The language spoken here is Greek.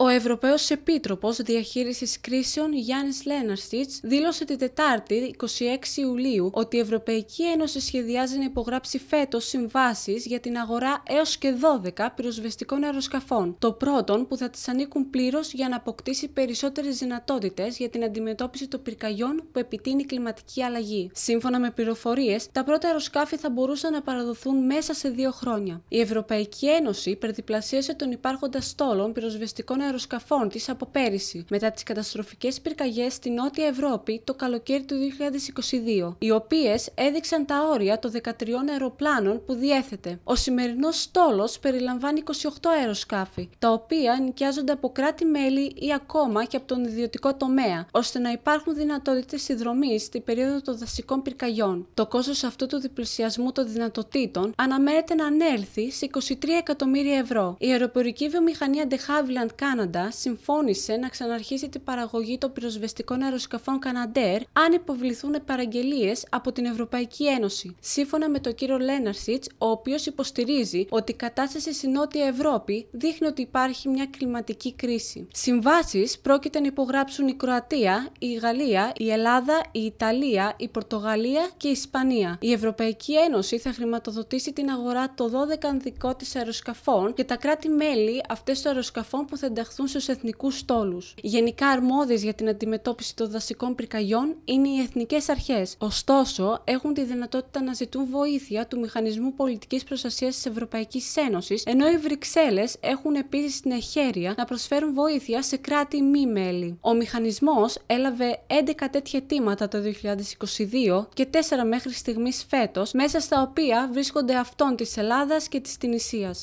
Ο Ευρωπαίος Επίτροπος Διαχείρισης Κρίσεων Γιάννης Λέναρστιτς δήλωσε την Τετάρτη 26 Ιουλίου ότι η Ευρωπαϊκή Ένωση σχεδιάζει να υπογράψει φέτος συμβάσεις για την αγορά έως και 12 πυροσβεστικών αεροσκαφών, το πρώτον που θα τις ανήκουν πλήρως για να αποκτήσει περισσότερες δυνατότητες για την αντιμετώπιση των πυρκαγιών που επιτείνει η κλιματική αλλαγή. Σύμφωνα με πληροφορίες, τα πρώτα αεροσκάφη θα μπορούσαν να παραδοθούν μέσα σε δύο χρόνια. Η Ευρωπαϊκή Ένωση υπερδιπλασίασε τον υπάρχοντα στόλων πυροσβεστικών αεροσκαφών της από πέρυσι, μετά τις καταστροφικές πυρκαγιές στη Νότια Ευρώπη το καλοκαίρι του 2022, οι οποίες έδειξαν τα όρια των 13 αεροπλάνων που διέθετε. Ο σημερινός στόλος περιλαμβάνει 28 αεροσκάφη, τα οποία νοικιάζονται από κράτη-μέλη ή ακόμα και από τον ιδιωτικό τομέα, ώστε να υπάρχουν δυνατότητες συνδρομής στην περίοδο των δασικών πυρκαγιών. Το κόστος αυτού του διπλουσιασμού των δυνατοτήτων αναμένεται να ανέλθει σε 23 εκατομμύρια ευρώ. Η αεροπορική βιομηχανία De Havilland Canada συμφώνησε να ξαναρχίσει την παραγωγή των πυροσβεστικών αεροσκαφών Καναντέρ αν υποβληθούν παραγγελίες από την Ευρωπαϊκή Ένωση. Σύμφωνα με τον κύριο Λέναρσιτ, ο οποίος υποστηρίζει ότι η κατάσταση στη Νότια Ευρώπη δείχνει ότι υπάρχει μια κλιματική κρίση. Συμβάσεις πρόκειται να υπογράψουν η Κροατία, η Γαλλία, η Ελλάδα, η Ιταλία, η Πορτογαλία και η Ισπανία. Η Ευρωπαϊκή Ένωση θα χρηματοδοτήσει την αγορά των 12 δικών της αεροσκαφών και τα κράτη-μέλη αυτές των αεροσκαφών που θα ενταχθούν στου εθνικούς στόλους. Γενικά αρμόδιες για την αντιμετώπιση των δασικών πυρκαγιών είναι οι εθνικές αρχές. Ωστόσο, έχουν τη δυνατότητα να ζητούν βοήθεια του Μηχανισμού Πολιτικής Προστασίας της Ευρωπαϊκής Ένωσης, ενώ οι Βρυξέλλες έχουν επίσης την εχέρεια να προσφέρουν βοήθεια σε κράτη μη μέλη. Ο μηχανισμός έλαβε 11 τέτοια αιτήματα το 2022 και 4 μέχρι στιγμής φέτος, μέσα στα οποία βρίσκονται αυτών της Ελλάδας και της Τινησίας.